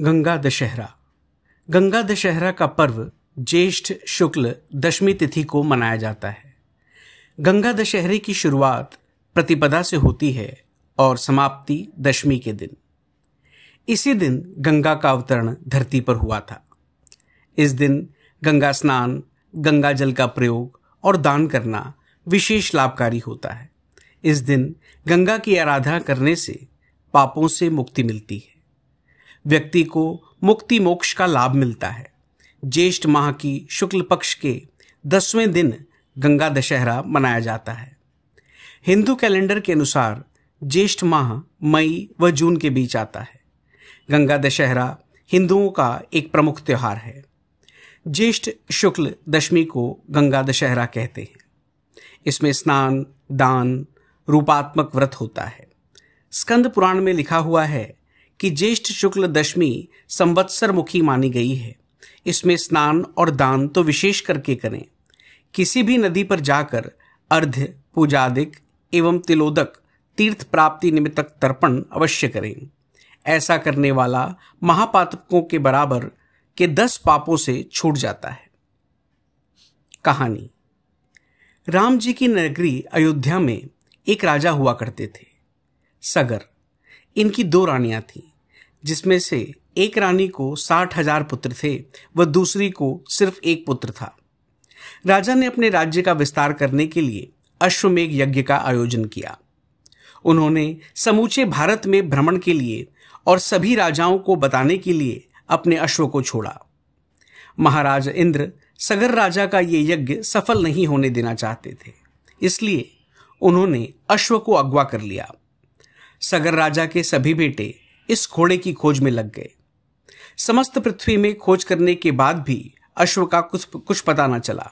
गंगा दशहरा गंगा दशहरा का पर्व ज्येष्ठ शुक्ल दशमी तिथि को मनाया जाता है गंगा दशहरे की शुरुआत प्रतिपदा से होती है और समाप्ति दशमी के दिन इसी दिन गंगा का अवतरण धरती पर हुआ था इस दिन गंगा स्नान गंगा जल का प्रयोग और दान करना विशेष लाभकारी होता है इस दिन गंगा की आराधना करने से पापों से मुक्ति मिलती है व्यक्ति को मुक्ति मोक्ष का लाभ मिलता है ज्येष्ठ माह की शुक्ल पक्ष के दसवें दिन गंगा दशहरा मनाया जाता है हिंदू कैलेंडर के अनुसार ज्येष्ठ माह मई व जून के बीच आता है गंगा दशहरा हिंदुओं का एक प्रमुख त्यौहार है ज्येष्ठ शुक्ल दशमी को गंगा दशहरा कहते हैं इसमें स्नान दान रूपात्मक व्रत होता है स्कंद पुराण में लिखा हुआ है कि ज्येष्ठ शुक्ल दशमी संवत्सर मुखी मानी गई है इसमें स्नान और दान तो विशेष करके करें किसी भी नदी पर जाकर अर्ध पूजादिक एवं तिलोदक तीर्थ प्राप्ति निमित्तक तर्पण अवश्य करें ऐसा करने वाला महापातकों के बराबर के दस पापों से छूट जाता है कहानी राम जी की नगरी अयोध्या में एक राजा हुआ करते थे सगर इनकी दो रानियां थीं जिसमें से एक रानी को साठ हजार पुत्र थे व दूसरी को सिर्फ एक पुत्र था राजा ने अपने राज्य का विस्तार करने के लिए अश्वमेघ यज्ञ का आयोजन किया उन्होंने समूचे भारत में भ्रमण के लिए और सभी राजाओं को बताने के लिए अपने अश्व को छोड़ा महाराज इंद्र सगर राजा का ये यज्ञ सफल नहीं होने देना चाहते थे इसलिए उन्होंने अश्व को अगवा कर लिया सगर राजा के सभी बेटे इस घोड़े की खोज में लग गए समस्त पृथ्वी में खोज करने के बाद भी अश्व का कुछ कुछ पता न चला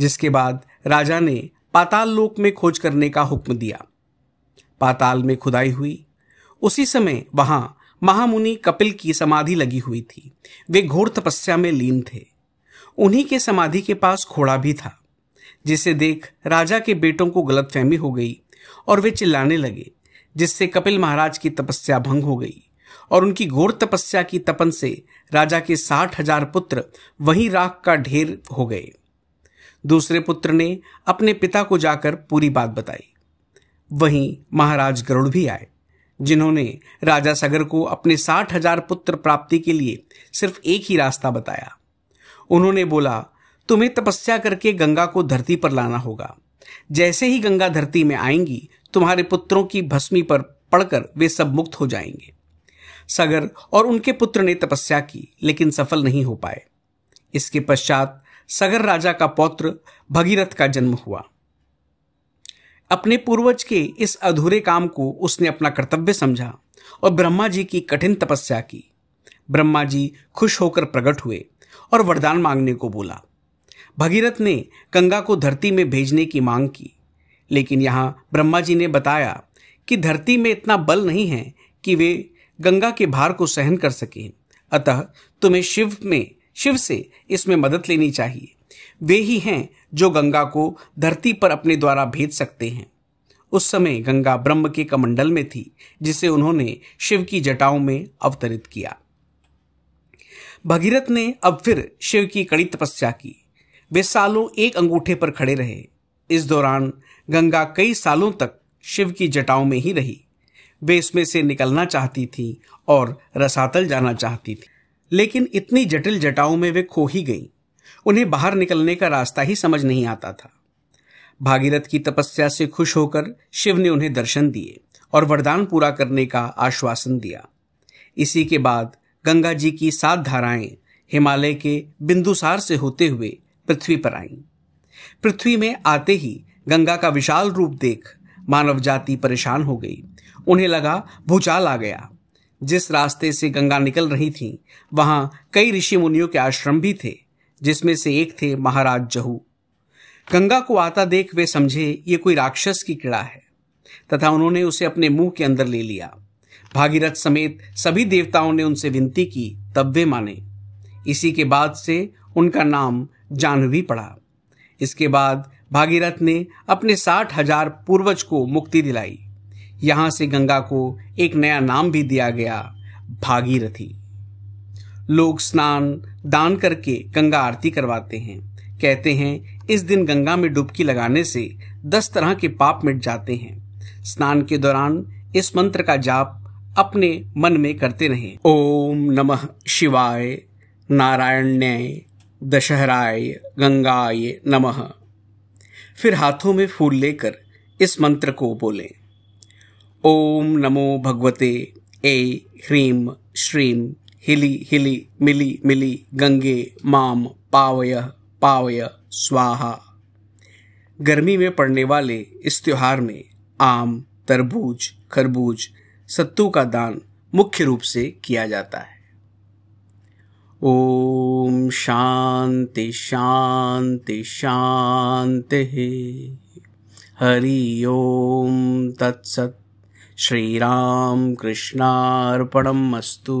जिसके बाद राजा ने पाताल लोक में खोज करने का हुक्म दिया पाताल में खुदाई हुई उसी समय वहां महामुनि कपिल की समाधि लगी हुई थी वे घोर तपस्या में लीन थे उन्हीं के समाधि के पास घोड़ा भी था जिसे देख राजा के बेटों को गलतफहमी हो गई और वे चिल्लाने लगे जिससे कपिल महाराज की तपस्या भंग हो गई और उनकी घोर तपस्या की तपन से राजा के साठ हजार पुत्र वही राख का ढेर हो गए दूसरे पुत्र ने अपने पिता को जाकर पूरी बात बताई वहीं महाराज गरुड़ भी आए जिन्होंने राजा सगर को अपने साठ हजार पुत्र प्राप्ति के लिए सिर्फ एक ही रास्ता बताया उन्होंने बोला तुम्हें तपस्या करके गंगा को धरती पर लाना होगा जैसे ही गंगा धरती में आएंगी तुम्हारे पुत्रों की भस्मी पर पड़कर वे सब मुक्त हो जाएंगे सगर और उनके पुत्र ने तपस्या की लेकिन सफल नहीं हो पाए इसके पश्चात सगर राजा का पौत्र भगीरथ का जन्म हुआ अपने पूर्वज के इस अधूरे काम को उसने अपना कर्तव्य समझा और ब्रह्मा जी की कठिन तपस्या की ब्रह्मा जी खुश होकर प्रकट हुए और वरदान मांगने को बोला भगीरथ ने गंगा को धरती में भेजने की मांग की लेकिन यहाँ ब्रह्मा जी ने बताया कि धरती में इतना बल नहीं है कि वे गंगा के भार को सहन कर सकें अतः तुम्हें शिव में शिव से इसमें मदद लेनी चाहिए वे ही हैं जो गंगा को धरती पर अपने द्वारा भेज सकते हैं उस समय गंगा ब्रह्म के कमंडल में थी जिसे उन्होंने शिव की जटाओं में अवतरित किया भगीरथ ने अब फिर शिव की कड़ी तपस्या की वे सालों एक अंगूठे पर खड़े रहे इस दौरान गंगा कई सालों तक शिव की जटाओं में ही रही वे इसमें से निकलना चाहती थी और रसातल जाना चाहती थी लेकिन इतनी जटिल जटाओं में वे खो ही गईं उन्हें बाहर निकलने का रास्ता ही समझ नहीं आता था भागीरथ की तपस्या से खुश होकर शिव ने उन्हें दर्शन दिए और वरदान पूरा करने का आश्वासन दिया इसी के बाद गंगा जी की सात धाराएं हिमालय के बिंदुसार से होते हुए पृथ्वी पर आईं पृथ्वी में आते ही गंगा का विशाल रूप देख मानव जाति परेशान हो गई उन्हें लगा भूचाल आ गया जिस रास्ते से गंगा निकल रही थी वहां कई ऋषि मुनियों के आश्रम भी थे जिसमें से एक थे महाराज जहू गंगा को आता देख वे समझे ये कोई राक्षस की कीड़ा है तथा उन्होंने उसे अपने मुंह के अंदर ले लिया भागीरथ समेत सभी देवताओं ने उनसे विनती की तब वे माने इसी के बाद से उनका नाम जानवी पड़ा इसके बाद भागीरथ ने अपने साठ हजार पूर्वज को मुक्ति दिलाई यहां से गंगा को एक नया नाम भी दिया गया भागीरथी लोग स्नान दान करके गंगा आरती करवाते हैं कहते हैं इस दिन गंगा में डुबकी लगाने से दस तरह के पाप मिट जाते हैं स्नान के दौरान इस मंत्र का जाप अपने मन में करते रहें ओम नमः शिवाय नारायण न्याय दशहराय गंगाय नमः फिर हाथों में फूल लेकर इस मंत्र को बोलें ओम नमो भगवते ए ह्रीम श्रीम हिली हिली मिली मिली गंगे माम पावय पावय स्वाहा गर्मी में पड़ने वाले इस त्योहार में आम तरबूज खरबूज सत्तू का दान मुख्य रूप से किया जाता है ॐ शान्ति शान्ति शान्तिः हरि ओं तत्सत् श्रीराम कृष्णार्पणमस्तु